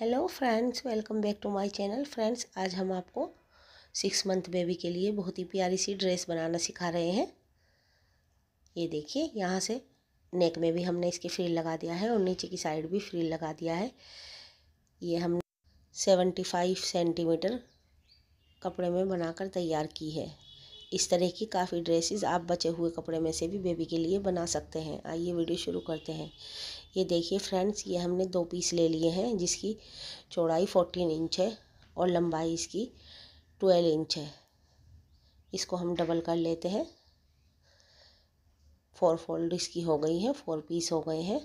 hello friends welcome back to my channel friends आज हम आपको सिक्स मंथ बेबी के लिए बहुत ही प्यारी सी ड्रेस बनाना सिखा रहे हैं ये देखिए यहाँ से नेक में भी हमने इसके फ्रील लगा दिया है और नीचे की साइड भी फ्रिल लगा दिया है ये हमने सेवेंटी फाइव सेंटीमीटर कपड़े में बनाकर तैयार की है इस तरह की काफ़ी ड्रेसेस आप बचे हुए कपड़े में से भी बेबी के लिए बना सकते हैं आइए वीडियो शुरू करते हैं ये देखिए फ्रेंड्स ये हमने दो पीस ले लिए हैं जिसकी चौड़ाई फोर्टीन इंच है और लंबाई इसकी ट्वेल्व इंच है इसको हम डबल कर लेते हैं फोर फोल्ड इसकी हो गई है फोर पीस हो गए हैं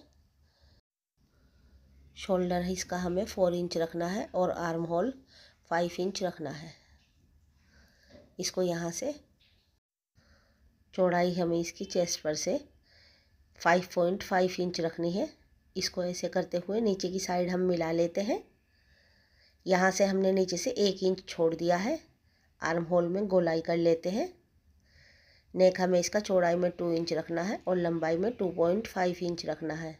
शोल्डर इसका हमें फोर इंच रखना है और आर्म होल फाइव इंच रखना है इसको यहाँ से चौड़ाई हमें इसकी चेस्ट पर से 5.5 इंच रखनी है इसको ऐसे करते हुए नीचे की साइड हम मिला लेते हैं यहाँ से हमने नीचे से एक इंच छोड़ दिया है आर्म होल में गोलाई कर लेते हैं नेक हमें इसका चौड़ाई में टू इंच रखना है और लंबाई में टू पॉइंट फाइव इंच रखना है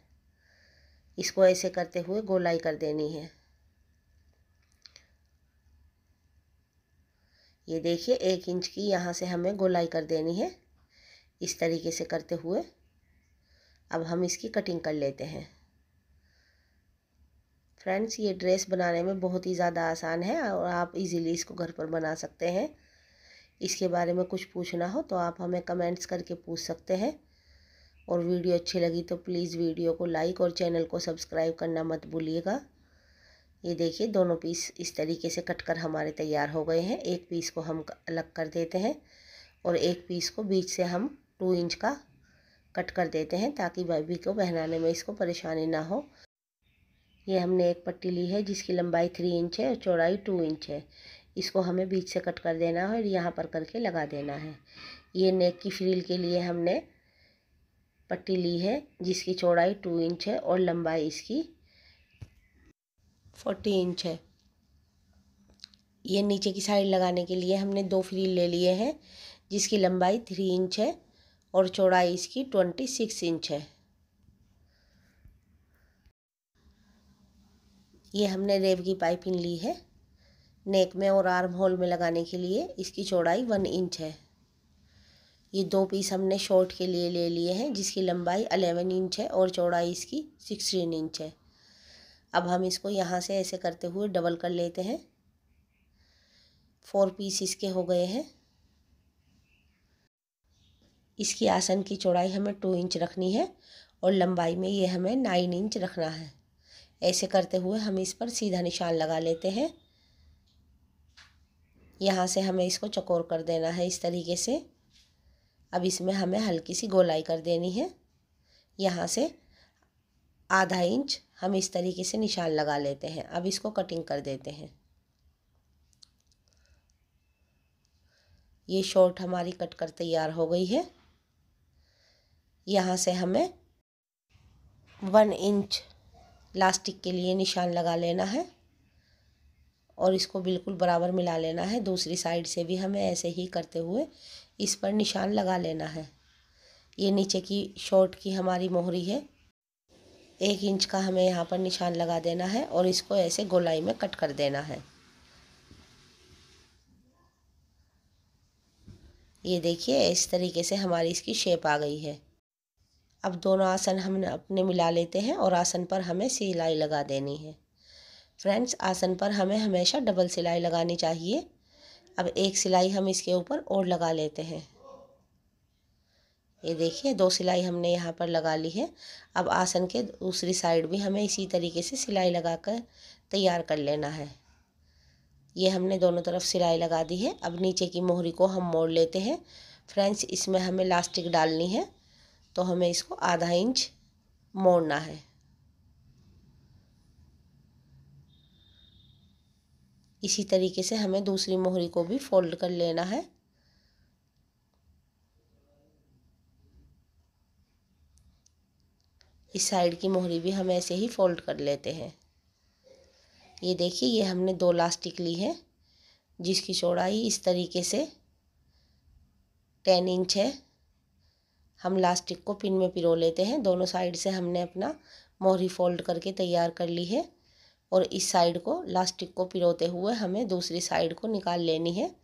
इसको ऐसे करते हुए गोलाई कर देनी है ये देखिए एक इंच की यहाँ से हमें गोलाई कर देनी है इस तरीके से करते हुए अब हम इसकी कटिंग कर लेते हैं फ्रेंड्स ये ड्रेस बनाने में बहुत ही ज़्यादा आसान है और आप इजीली इसको घर पर बना सकते हैं इसके बारे में कुछ पूछना हो तो आप हमें कमेंट्स करके पूछ सकते हैं और वीडियो अच्छी लगी तो प्लीज़ वीडियो को लाइक और चैनल को सब्सक्राइब करना मत भूलिएगा ये देखिए दोनों पीस इस तरीके से कट कर हमारे तैयार हो गए हैं एक पीस को हम अलग कर देते हैं और एक पीस को बीच से हम टू इंच का कट कर देते हैं ताकि बेबी को पहनाने में इसको परेशानी ना हो ये हमने एक पट्टी ली है जिसकी लंबाई थ्री इंच है और चौड़ाई टू इंच है इसको हमें बीच से कट कर देना है और यहाँ पर करके लगा देना है ये नेक की फ्रील के लिए हमने पट्टी ली है जिसकी चौड़ाई टू इंच है और लंबाई इसकी फोर्टी इंच है ये नीचे की साइड लगाने के लिए हमने दो फ्रील ले लिए हैं जिसकी लंबाई थ्री इंच है और चौड़ाई इसकी ट्वेंटी सिक्स इंच है ये हमने रेव की पाइपिंग ली है नेक में और आर्म होल में लगाने के लिए इसकी चौड़ाई वन इंच है ये दो पीस हमने शॉर्ट के लिए ले लिए हैं जिसकी लंबाई अलेवन इंच है और चौड़ाई इसकी सिक्सटीन इंच है अब हम इसको यहाँ से ऐसे करते हुए डबल कर लेते हैं फोर पीस इसके हो गए हैं इसकी आसन की चौड़ाई हमें टू इंच रखनी है और लंबाई में ये हमें नाइन इंच रखना है ऐसे करते हुए हम इस पर सीधा निशान लगा लेते हैं यहाँ से हमें इसको चकोर कर देना है इस तरीके से अब इसमें हमें हल्की सी गोलाई कर देनी है यहाँ से आधा इंच हम इस तरीके से निशान लगा लेते हैं अब इसको कटिंग कर देते हैं ये शॉर्ट हमारी कट कर तैयार हो गई है यहाँ से हमें वन इंच लास्टिक के लिए निशान लगा लेना है और इसको बिल्कुल बराबर मिला लेना है दूसरी साइड से भी हमें ऐसे ही करते हुए इस पर निशान लगा लेना है ये नीचे की शॉर्ट की हमारी मोहरी है एक इंच का हमें यहाँ पर निशान लगा देना है और इसको ऐसे गोलाई में कट कर देना है ये देखिए इस तरीके से हमारी इसकी शेप आ गई है अब दोनों आसन हम अपने मिला लेते हैं और आसन पर हमें सिलाई लगा देनी है फ्रेंड्स आसन पर हमें हमेशा डबल सिलाई लगानी चाहिए अब एक सिलाई हम इसके ऊपर और लगा लेते हैं ये देखिए दो सिलाई हमने यहाँ पर लगा ली है अब आसन के दूसरी साइड भी हमें इसी तरीके से सिलाई लगा कर तैयार कर लेना है ये हमने दोनों तरफ सिलाई लगा दी है अब नीचे की मोहरी को हम मोड़ लेते हैं फ्रेंड्स इसमें हमें लास्टिक डालनी है तो हमें इसको आधा इंच मोड़ना है इसी तरीके से हमें दूसरी मोहरी को भी फोल्ड कर लेना है इस साइड की मोहरी भी हम ऐसे ही फोल्ड कर लेते हैं ये देखिए ये हमने दो लास्टिक ली है जिसकी चौड़ाई इस तरीके से टेन इंच है हम लास्टिक को पिन में पिरो लेते हैं दोनों साइड से हमने अपना मोहरी फोल्ड करके तैयार कर ली है और इस साइड को लास्टिक को पिरोते हुए हमें दूसरी साइड को निकाल लेनी है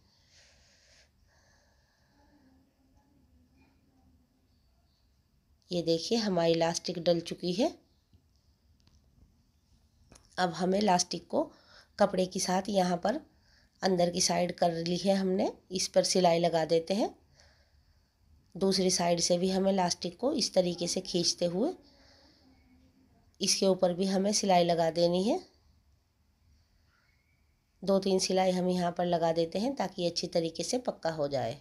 ये देखिए हमारी लास्टिक डल चुकी है अब हमें लास्टिक को कपड़े के साथ यहाँ पर अंदर की साइड कर ली है हमने इस पर सिलाई लगा देते हैं दूसरी साइड से भी हमें लास्टिक को इस तरीके से खींचते हुए इसके ऊपर भी हमें सिलाई लगा देनी है दो तीन सिलाई हम यहाँ पर लगा देते हैं ताकि अच्छी तरीके से पक्का हो जाए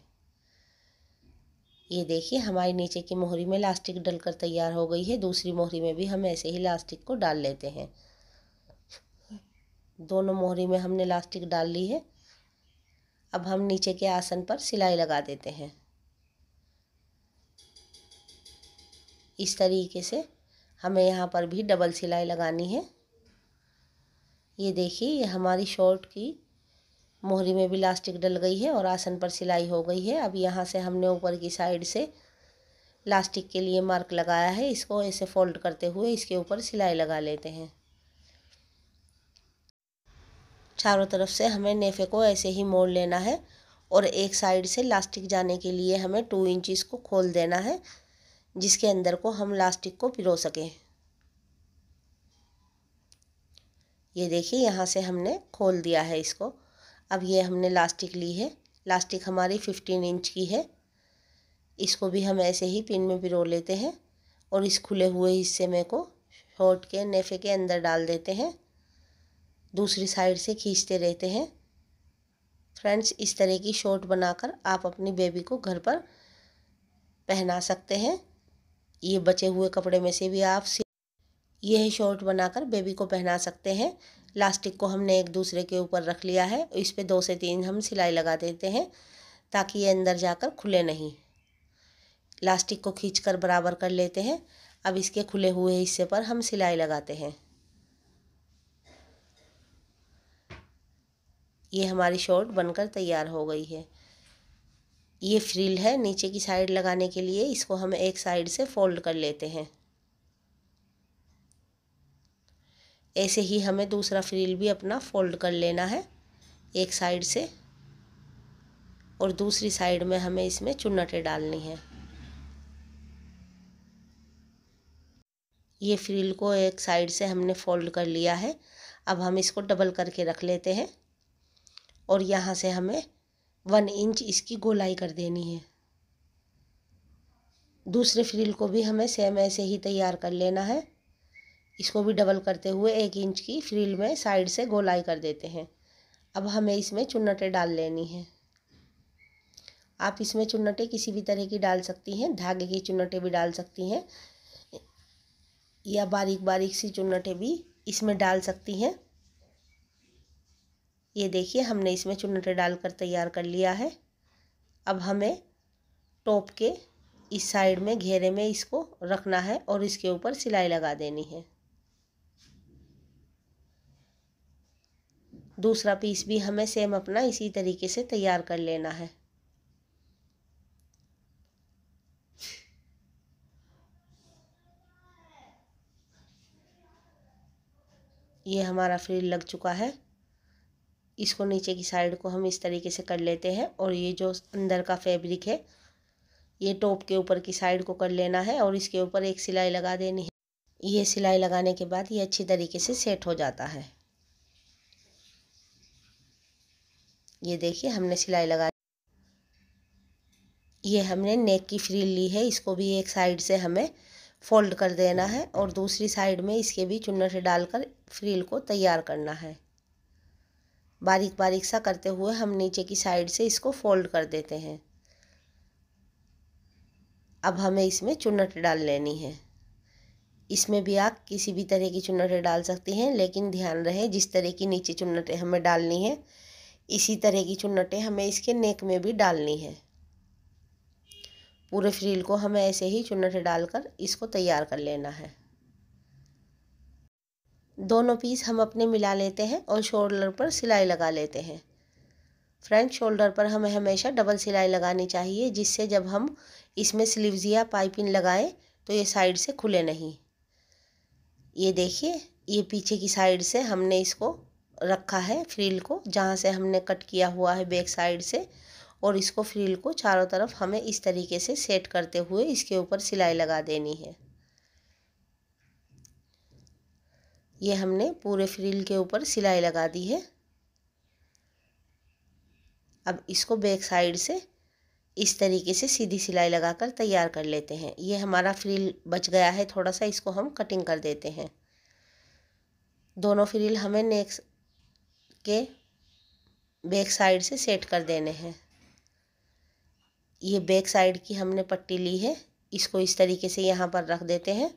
ये देखिए हमारी नीचे की मोहरी में लास्टिक डलकर तैयार हो गई है दूसरी मोहरी में भी हम ऐसे ही लास्टिक को डाल लेते हैं दोनों मोहरी में हमने लास्टिक डाल ली है अब हम नीचे के आसन पर सिलाई लगा देते हैं इस तरीके से हमें यहाँ पर भी डबल सिलाई लगानी है ये देखिए ये हमारी शॉर्ट की मोहरी में भी लास्टिक डल गई है और आसन पर सिलाई हो गई है अब यहाँ से हमने ऊपर की साइड से लास्टिक के लिए मार्क लगाया है इसको ऐसे फोल्ड करते हुए इसके ऊपर सिलाई लगा लेते हैं चारों तरफ से हमें नेफे को ऐसे ही मोड़ लेना है और एक साइड से लास्टिक जाने के लिए हमें टू इंच को खोल देना है जिसके अंदर को हम लास्टिक को पिरो सकें ये देखिए यहाँ से हमने खोल दिया है इसको अब ये हमने लास्टिक ली है लास्टिक हमारी फिफ्टीन इंच की है इसको भी हम ऐसे ही पिन में पिरो लेते हैं और इस खुले हुए हिस्से में को शॉर्ट के नेफे के अंदर डाल देते हैं दूसरी साइड से खींचते रहते हैं फ्रेंड्स इस तरह की शॉर्ट बनाकर आप अपनी बेबी को घर पर पहना सकते हैं ये बचे हुए कपड़े में से भी आप यह शॉर्ट बनाकर बेबी को पहना सकते हैं लास्टिक को हमने एक दूसरे के ऊपर रख लिया है इस पर दो से तीन हम सिलाई लगा देते हैं ताकि ये अंदर जाकर खुले नहीं लास्टिक को खींच कर बराबर कर लेते हैं अब इसके खुले हुए हिस्से पर हम सिलाई लगाते हैं ये हमारी शॉर्ट बनकर तैयार हो गई है ये फ्रिल है नीचे की साइड लगाने के लिए इसको हम एक साइड से फोल्ड कर लेते हैं ऐसे ही हमें दूसरा फ्रिल भी अपना फोल्ड कर लेना है एक साइड से और दूसरी साइड में हमें इसमें चुन्नटें डालनी है ये फ्रिल को एक साइड से हमने फोल्ड कर लिया है अब हम इसको डबल करके रख लेते हैं और यहाँ से हमें वन इंच इसकी गोलाई कर देनी है दूसरे फ्रिल को भी हमें सेम ऐसे ही तैयार कर लेना है इसको भी डबल करते हुए एक इंच की फ्रिल में साइड से गोलाई कर देते हैं अब हमें इसमें चुन्नटें डाल लेनी है आप इसमें चुन्नटें किसी भी तरह की डाल सकती हैं धागे की चुन्नटें भी डाल सकती हैं या बारीक बारीक सी चुन्नटें भी इसमें डाल सकती हैं ये देखिए हमने इसमें चुनटे डालकर तैयार कर लिया है अब हमें टॉप के इस साइड में घेरे में इसको रखना है और इसके ऊपर सिलाई लगा देनी है दूसरा पीस भी हमें सेम अपना इसी तरीके से तैयार कर लेना है ये हमारा फ्रिल लग चुका है इसको नीचे की साइड को हम इस तरीके से कर लेते हैं और ये जो अंदर का फैब्रिक है ये टॉप के ऊपर की साइड को कर लेना है और इसके ऊपर एक सिलाई लगा देनी है ये सिलाई लगाने के बाद ये अच्छी तरीके से सेट हो जाता है ये देखिए हमने सिलाई लगा ये हमने नेक की फ्रील ली है इसको भी एक साइड से हमें फोल्ड कर देना है और दूसरी साइड में इसके भी चुन्नट डालकर फ्रील को तैयार करना है बारीक बारीक सा करते हुए हम नीचे की साइड से इसको फोल्ड कर देते हैं अब हमें इसमें चुनट डाल लेनी है इसमें भी आप किसी भी तरह की चुनटें डाल सकती हैं लेकिन ध्यान रहे जिस तरह की नीचे चुनटें हमें डालनी है इसी तरह की चुनटें हमें इसके नेक में भी डालनी है पूरे फ्रील को हमें ऐसे ही चुनटें डालकर इसको तैयार कर लेना है दोनों पीस हम अपने मिला लेते हैं और शोल्डर पर सिलाई लगा लेते हैं फ्रंट शोल्डर पर हमें हमेशा डबल सिलाई लगानी चाहिए जिससे जब हम इसमें स्लीव्स या पाइपिंग लगाएं तो ये साइड से खुले नहीं ये देखिए ये पीछे की साइड से हमने इसको रखा है फ्रील को जहाँ से हमने कट किया हुआ है बैक साइड से और इसको फ्रील को चारों तरफ हमें इस तरीके से सेट करते हुए इसके ऊपर सिलाई लगा देनी है ये हमने पूरे फ्रिल के ऊपर सिलाई लगा दी है अब इसको बैक साइड से इस तरीके से सीधी सिलाई लगाकर तैयार कर लेते हैं ये हमारा फ्रिल बच गया है थोड़ा सा इसको हम कटिंग कर देते हैं दोनों फ्रिल हमें नेक के बैक साइड से सेट कर देने हैं ये बैक साइड की हमने पट्टी ली है इसको इस तरीके से यहाँ पर रख देते हैं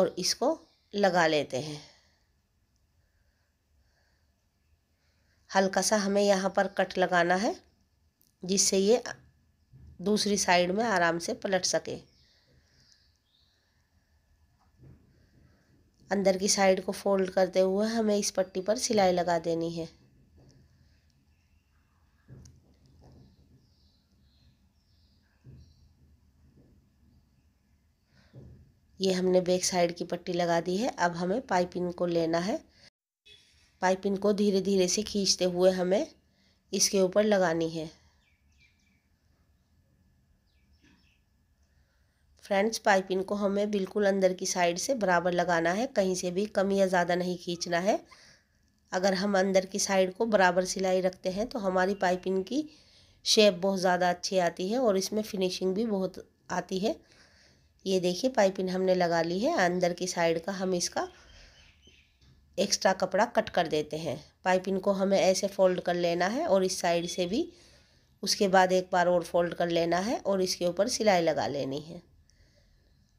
और इसको लगा लेते हैं हल्का सा हमें यहाँ पर कट लगाना है जिससे ये दूसरी साइड में आराम से पलट सके अंदर की साइड को फोल्ड करते हुए हमें इस पट्टी पर सिलाई लगा देनी है ये हमने बैक साइड की पट्टी लगा दी है अब हमें पाइपिंग को लेना है पाइपिन को धीरे धीरे से खींचते हुए हमें इसके ऊपर लगानी है फ्रेंड्स पाइपिन को हमें बिल्कुल अंदर की साइड से बराबर लगाना है कहीं से भी कम या ज़्यादा नहीं खींचना है अगर हम अंदर की साइड को बराबर सिलाई रखते हैं तो हमारी पाइपिंग की शेप बहुत ज़्यादा अच्छी आती है और इसमें फिनिशिंग भी बहुत आती है ये देखिए पाइपिंग हमने लगा ली है अंदर की साइड का हम इसका एक्स्ट्रा कपड़ा कट कर देते हैं पाइपिंग को हमें ऐसे फोल्ड कर लेना है और इस साइड से भी उसके बाद एक बार और फोल्ड कर लेना है और इसके ऊपर सिलाई लगा लेनी है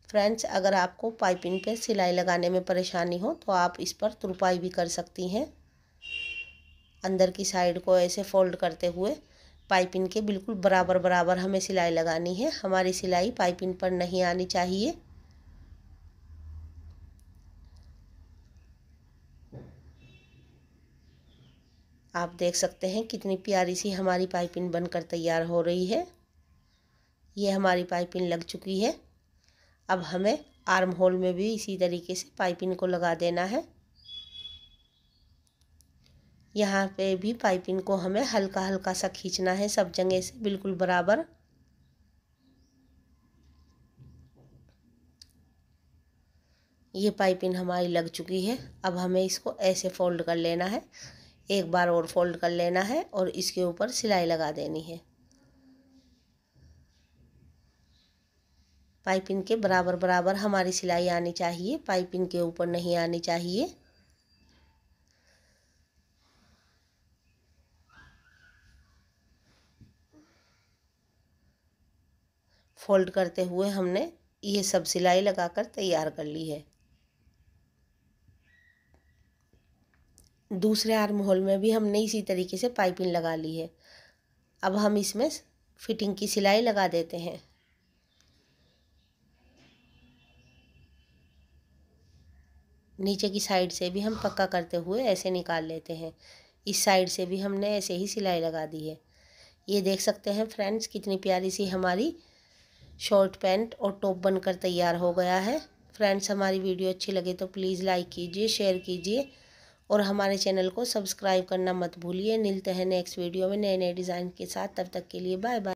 फ्रेंड्स अगर आपको पाइपिंग पे सिलाई लगाने में परेशानी हो तो आप इस पर तुरपाई भी कर सकती हैं अंदर की साइड को ऐसे फोल्ड करते हुए पाइपिंग के बिल्कुल बराबर बराबर हमें सिलाई लगानी है हमारी सिलाई पाइपिंग पर नहीं आनी चाहिए आप देख सकते हैं कितनी प्यारी सी हमारी पाइपिंग बनकर तैयार हो रही है ये हमारी पाइपिंग लग चुकी है अब हमें आर्म होल में भी इसी तरीके से पाइपिंग को लगा देना है यहाँ पे भी पाइपिंग को हमें हल्का हल्का सा खींचना है सब जगह से बिल्कुल बराबर ये पाइपिंग हमारी लग चुकी है अब हमें इसको ऐसे फोल्ड कर लेना है एक बार और फोल्ड कर लेना है और इसके ऊपर सिलाई लगा देनी है पाइपिंग के बराबर बराबर हमारी सिलाई आनी चाहिए पाइपिंग के ऊपर नहीं आनी चाहिए फोल्ड करते हुए हमने ये सब सिलाई लगाकर तैयार कर ली है दूसरे आर्म होल में भी हमने इसी तरीके से पाइपिंग लगा ली है अब हम इसमें फिटिंग की सिलाई लगा देते हैं नीचे की साइड से भी हम पक्का करते हुए ऐसे निकाल लेते हैं इस साइड से भी हमने ऐसे ही सिलाई लगा दी है ये देख सकते हैं फ्रेंड्स कितनी प्यारी सी हमारी शॉर्ट पैंट और टॉप बनकर तैयार हो गया है फ्रेंड्स हमारी वीडियो अच्छी लगे तो प्लीज़ लाइक कीजिए शेयर कीजिए और हमारे चैनल को सब्सक्राइब करना मत भूलिए मिलते हैं नेक्स्ट वीडियो में नए नए डिज़ाइन के साथ तब तक के लिए बाय बाय